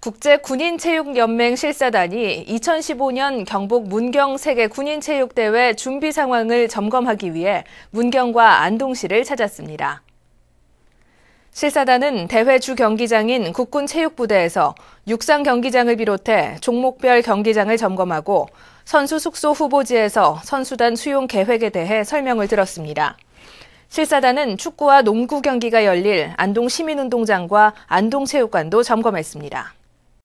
국제군인체육연맹 실사단이 2015년 경북 문경 세계 군인체육대회 준비 상황을 점검하기 위해 문경과 안동시를 찾았습니다. 실사단은 대회 주 경기장인 국군체육부대에서 육상 경기장을 비롯해 종목별 경기장을 점검하고 선수 숙소 후보지에서 선수단 수용 계획에 대해 설명을 들었습니다. 실사단은 축구와 농구 경기가 열릴 안동 시민운동장과 안동체육관도 점검했습니다.